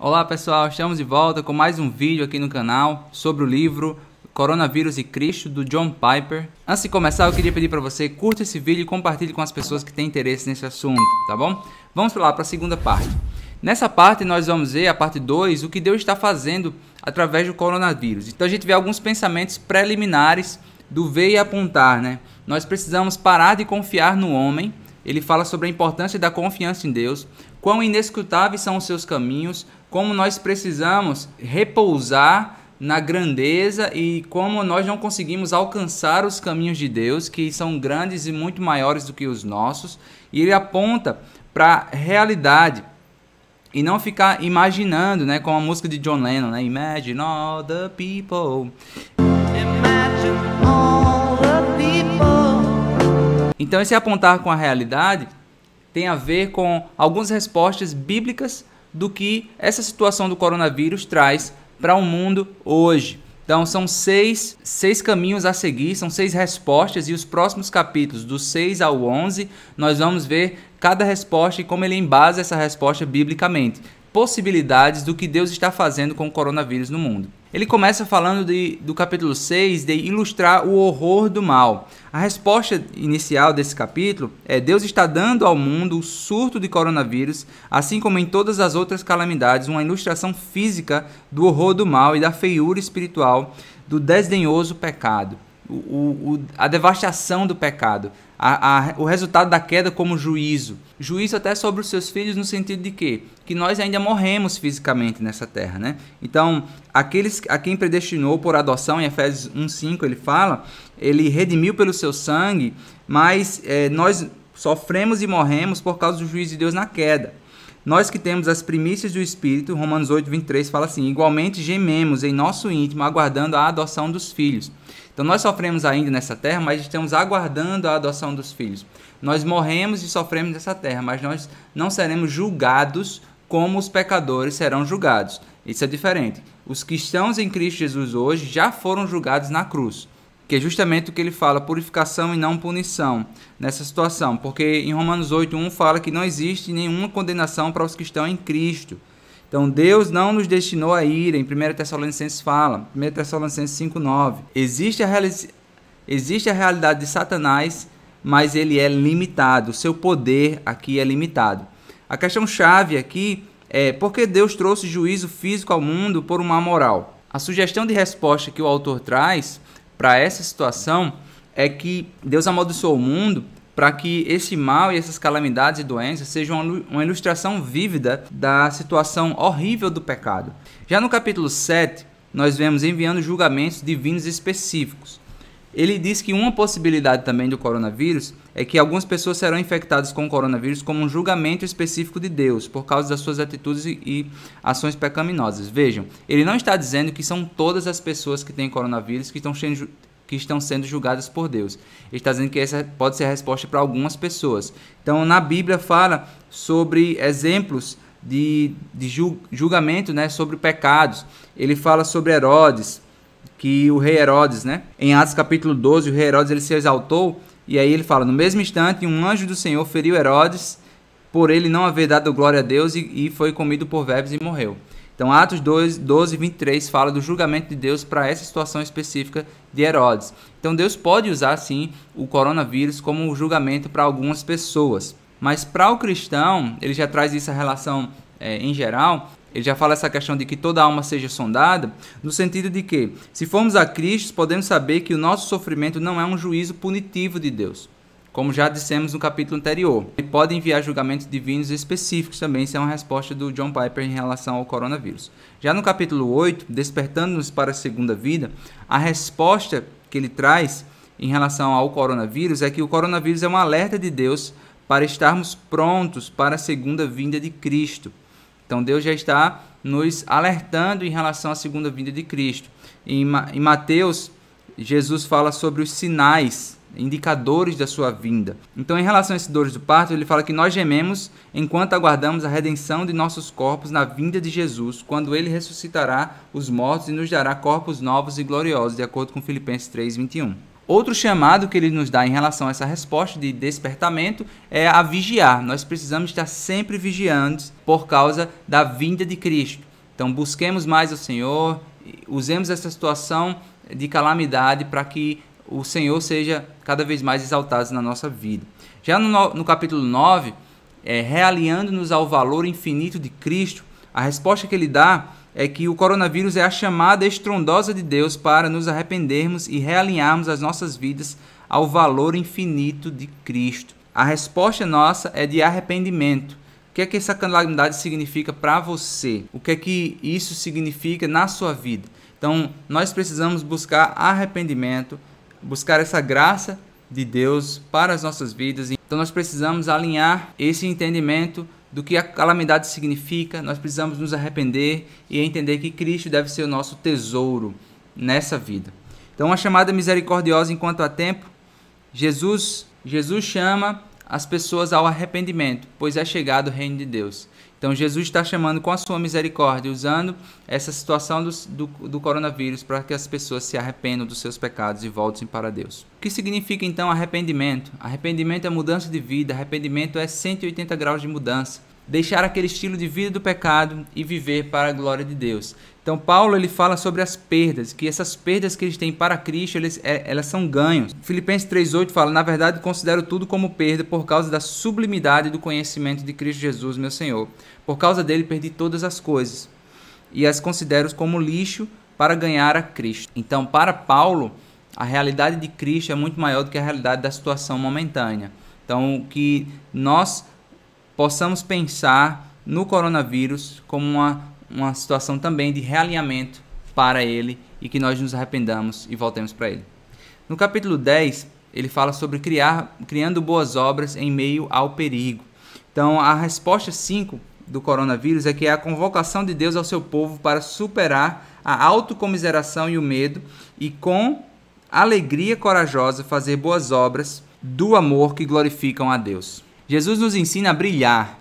Olá pessoal, estamos de volta com mais um vídeo aqui no canal sobre o livro Coronavírus e Cristo do John Piper. Antes de começar, eu queria pedir para você curta esse vídeo e compartilhe com as pessoas que têm interesse nesse assunto, tá bom? Vamos lá para a segunda parte. Nessa parte nós vamos ver a parte 2, o que Deus está fazendo através do coronavírus. Então a gente vê alguns pensamentos preliminares do ver e apontar, né? Nós precisamos parar de confiar no homem. Ele fala sobre a importância da confiança em Deus. Quão inescrutáveis são os seus caminhos, como nós precisamos repousar na grandeza e como nós não conseguimos alcançar os caminhos de Deus, que são grandes e muito maiores do que os nossos, e ele aponta para a realidade e não ficar imaginando, né, como a música de John Lennon, né, Imagine all the people. Imagine all the people. Então esse apontar com a realidade tem a ver com algumas respostas bíblicas do que essa situação do coronavírus traz para o um mundo hoje. Então são seis, seis caminhos a seguir, são seis respostas e os próximos capítulos, do 6 ao 11, nós vamos ver cada resposta e como ele embasa essa resposta biblicamente. Possibilidades do que Deus está fazendo com o coronavírus no mundo. Ele começa falando de, do capítulo 6 de ilustrar o horror do mal. A resposta inicial desse capítulo é: Deus está dando ao mundo o surto de coronavírus, assim como em todas as outras calamidades, uma ilustração física do horror do mal e da feiura espiritual do desdenhoso pecado o, o, a devastação do pecado, a, a, o resultado da queda como juízo. Juízo até sobre os seus filhos, no sentido de que, que nós ainda morremos fisicamente nessa terra. Né? Então, aqueles a quem predestinou por adoção, em Efésios 1,5 ele fala, ele redimiu pelo seu sangue, mas é, nós sofremos e morremos por causa do juízo de Deus na queda. Nós que temos as primícias do Espírito, Romanos 8, 23 fala assim: igualmente gememos em nosso íntimo, aguardando a adoção dos filhos. Então nós sofremos ainda nessa terra, mas estamos aguardando a adoção dos filhos. Nós morremos e sofremos nessa terra, mas nós não seremos julgados como os pecadores serão julgados. Isso é diferente. Os cristãos em Cristo Jesus hoje já foram julgados na cruz que é justamente o que ele fala, purificação e não punição nessa situação, porque em Romanos 8:1 fala que não existe nenhuma condenação para os que estão em Cristo. Então Deus não nos destinou a ira, em 1 Tessalonicenses fala, 1 Tessalonicenses 5:9. Existe a reali- existe a realidade de Satanás, mas ele é limitado, o seu poder aqui é limitado. A questão chave aqui é por que Deus trouxe juízo físico ao mundo por uma moral? A sugestão de resposta que o autor traz para essa situação é que Deus amaldiçoou o mundo para que esse mal e essas calamidades e doenças sejam uma ilustração vívida da situação horrível do pecado. Já no capítulo 7, nós vemos enviando julgamentos divinos específicos. Ele diz que uma possibilidade também do coronavírus é que algumas pessoas serão infectadas com o coronavírus como um julgamento específico de Deus por causa das suas atitudes e, ações pecaminosas. Vejam, ele não está dizendo que são todas as pessoas que têm coronavírus que estão sendo que estão sendo julgadas por Deus. Ele está dizendo que essa pode ser a resposta para algumas pessoas. Então, na Bíblia fala sobre exemplos de, de julgamento né, sobre pecados. Ele fala sobre Herodes, que o rei Herodes, né? Em Atos capítulo 12, o rei Herodes ele se exaltou e aí ele fala: "No mesmo instante, um anjo do Senhor feriu Herodes por ele não haver dado glória a Deus e, e foi comido por vermes e morreu." Então, Atos 2, 12, 23 fala do julgamento de Deus para essa situação específica de Herodes. Então, Deus pode usar sim o coronavírus como um julgamento para algumas pessoas. Mas para o cristão, ele já traz essa relação é, em geral, ele já fala essa questão de que toda alma seja sondada, no sentido de que, se formos a Cristo, podemos saber que o nosso sofrimento não é um juízo punitivo de Deus. Como já dissemos no capítulo anterior, ele pode enviar julgamentos divinos específicos também, isso é uma resposta do John Piper em relação ao coronavírus. Já no capítulo 8, Despertando-nos para a Segunda Vida, a resposta que ele traz em relação ao coronavírus é que o coronavírus é um alerta de Deus para estarmos prontos para a segunda vinda de Cristo. Então Deus já está nos alertando em relação à segunda vinda de Cristo. Em, em Mateus, Jesus fala sobre os sinais indicadores da sua vinda. Então, em relação a esses dores do parto, ele fala que nós gememos enquanto aguardamos a redenção de nossos corpos na vinda de Jesus, quando ele ressuscitará os mortos e nos dará corpos novos e gloriosos, de acordo com Filipenses 3:21. Outro chamado que ele nos dá em relação a essa resposta de despertamento é a vigiar. Nós precisamos estar sempre vigiantes por causa da vinda de Cristo. Então, busquemos mais o Senhor, usemos essa situação de calamidade para que o Senhor seja cada vez mais exaltado na nossa vida. Já no, no capítulo 9, é, realinhando-nos ao valor infinito de Cristo, a resposta que ele dá é que o coronavírus é a chamada estrondosa de Deus para nos arrependermos e realinharmos as nossas vidas ao valor infinito de Cristo. A resposta nossa é de arrependimento. O que é que essa calamidade significa para você? O que é que isso significa na sua vida? Então, nós precisamos buscar arrependimento, buscar essa graça de Deus para as nossas vidas. Então, nós precisamos alinhar esse entendimento do que a calamidade significa, nós precisamos nos arrepender e entender que Cristo deve ser o nosso tesouro nessa vida. Então, uma chamada misericordiosa enquanto há tempo. Jesus, Jesus chama as pessoas ao arrependimento, pois é chegado o reino de Deus. Então Jesus está chamando com a sua misericórdia, usando essa situação do, do, do coronavírus para que as pessoas se arrependam dos seus pecados e voltem para Deus. O que significa então arrependimento? Arrependimento é mudança de vida, arrependimento é 180 graus de mudança deixar aquele estilo de vida do pecado e viver para a glória de Deus. Então Paulo ele fala sobre as perdas, que essas perdas que eles têm para Cristo, eles, é, elas são ganhos. Filipenses 3:8 fala: "Na verdade, considero tudo como perda por causa da sublimidade do conhecimento de Cristo Jesus, meu Senhor. Por causa dele perdi todas as coisas e as considero como lixo para ganhar a Cristo." Então, para Paulo, a realidade de Cristo é muito maior do que a realidade da situação momentânea. Então, que nós possamos pensar no coronavírus como uma uma situação também de realinhamento para ele e que nós nos arrependamos e voltemos para ele. No capítulo 10, ele fala sobre criar, criando boas obras em meio ao perigo. Então, a resposta 5 do coronavírus é que é a convocação de Deus ao seu povo para superar a autocomiseração e o medo e com alegria corajosa fazer boas obras do amor que glorificam a Deus. Jesus nos ensina a brilhar.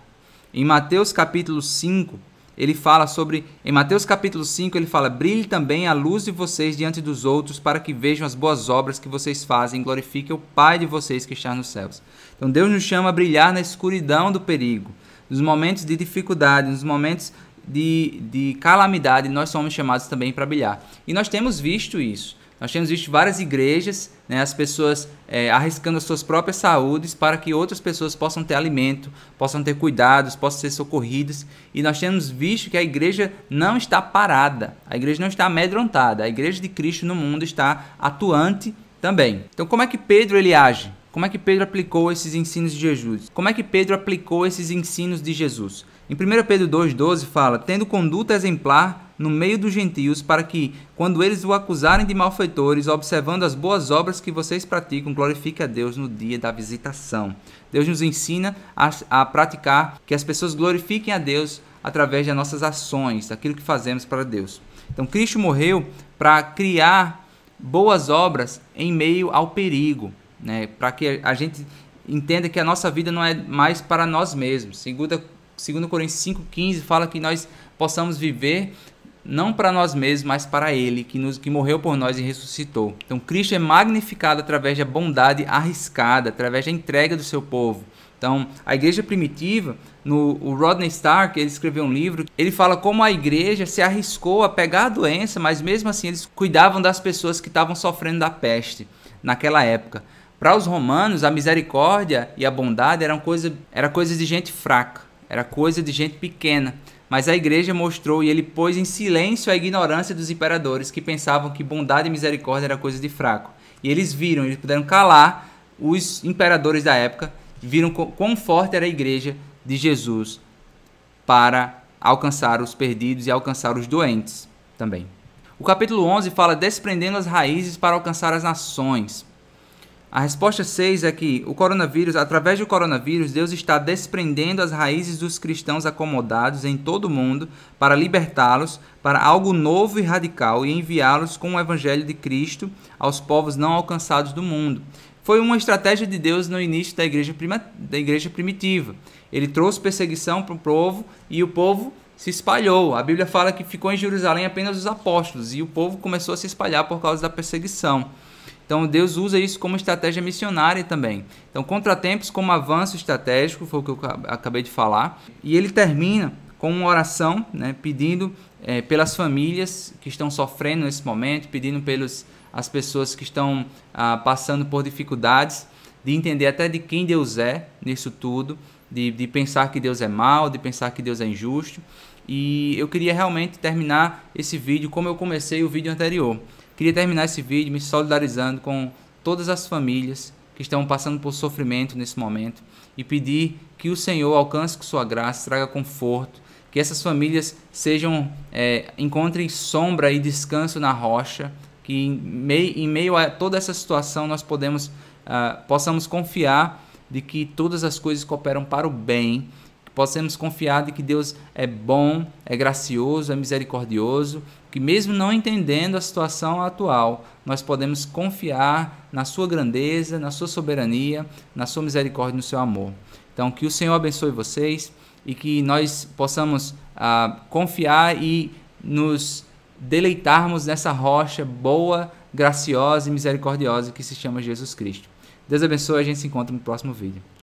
Em Mateus capítulo 5, ele fala sobre, em Mateus capítulo 5, ele fala: Brilhe também a luz de vocês diante dos outros, para que vejam as boas obras que vocês fazem, glorifique o Pai de vocês que está nos céus. Então Deus nos chama a brilhar na escuridão do perigo, nos momentos de dificuldade, nos momentos de, de calamidade, nós somos chamados também para brilhar. E nós temos visto isso. Nós temos visto várias igrejas, né, as pessoas é, arriscando as suas próprias saúdes para que outras pessoas possam ter alimento, possam ter cuidados, possam ser socorridas. E nós temos visto que a igreja não está parada, a igreja não está amedrontada, a igreja de Cristo no mundo está atuante também. Então, como é que Pedro ele age? Como é que Pedro aplicou esses ensinos de Jesus? Como é que Pedro aplicou esses ensinos de Jesus? Em 1 Pedro 2,12 fala: tendo conduta exemplar no meio dos gentios, para que, quando eles o acusarem de malfeitores, observando as boas obras que vocês praticam, glorifique a Deus no dia da visitação. Deus nos ensina a, a praticar que as pessoas glorifiquem a Deus através das nossas ações, daquilo que fazemos para Deus. Então, Cristo morreu para criar boas obras em meio ao perigo, né? para que a gente entenda que a nossa vida não é mais para nós mesmos. Segundo, segundo Coríntios 5,15 fala que nós possamos viver não para nós mesmos, mas para Ele, que, nos, que morreu por nós e ressuscitou. Então, Cristo é magnificado através da bondade arriscada, através da entrega do seu povo. Então, a igreja primitiva, no, o Rodney Stark, ele escreveu um livro, ele fala como a igreja se arriscou a pegar a doença, mas mesmo assim eles cuidavam das pessoas que estavam sofrendo da peste naquela época. Para os romanos, a misericórdia e a bondade eram coisa, era coisa de gente fraca, era coisa de gente pequena. Mas a igreja mostrou e ele pôs em silêncio a ignorância dos imperadores que pensavam que bondade e misericórdia era coisa de fraco. E eles viram, eles puderam calar os imperadores da época, viram quão forte era a igreja de Jesus para alcançar os perdidos e alcançar os doentes também. O capítulo 11 fala desprendendo as raízes para alcançar as nações. A resposta 6 é que o coronavírus, através do coronavírus, Deus está desprendendo as raízes dos cristãos acomodados em todo o mundo para libertá-los para algo novo e radical e enviá-los com o evangelho de Cristo aos povos não alcançados do mundo. Foi uma estratégia de Deus no início da igreja, prima, da igreja primitiva. Ele trouxe perseguição para o povo e o povo se espalhou. A Bíblia fala que ficou em Jerusalém apenas os apóstolos e o povo começou a se espalhar por causa da perseguição. Então Deus usa isso como estratégia missionária também. Então contratempos como avanço estratégico foi o que eu acabei de falar. E ele termina com uma oração, né, pedindo é, pelas famílias que estão sofrendo nesse momento, pedindo pelas as pessoas que estão ah, passando por dificuldades, de entender até de quem Deus é nisso tudo, de, de pensar que Deus é mal, de pensar que Deus é injusto. E eu queria realmente terminar esse vídeo como eu comecei o vídeo anterior, Queria terminar esse vídeo me solidarizando com todas as famílias que estão passando por sofrimento nesse momento e pedir que o Senhor alcance com sua graça, traga conforto, que essas famílias sejam é, encontrem sombra e descanso na rocha, que em meio, em meio a toda essa situação nós podemos uh, possamos confiar de que todas as coisas cooperam para o bem possamos confiar de que Deus é bom, é gracioso, é misericordioso, que mesmo não entendendo a situação atual, nós podemos confiar na sua grandeza, na sua soberania, na sua misericórdia e no seu amor. Então, que o Senhor abençoe vocês e que nós possamos ah, confiar e nos deleitarmos nessa rocha boa, graciosa e misericordiosa que se chama Jesus Cristo. Deus abençoe, a gente se encontra no próximo vídeo.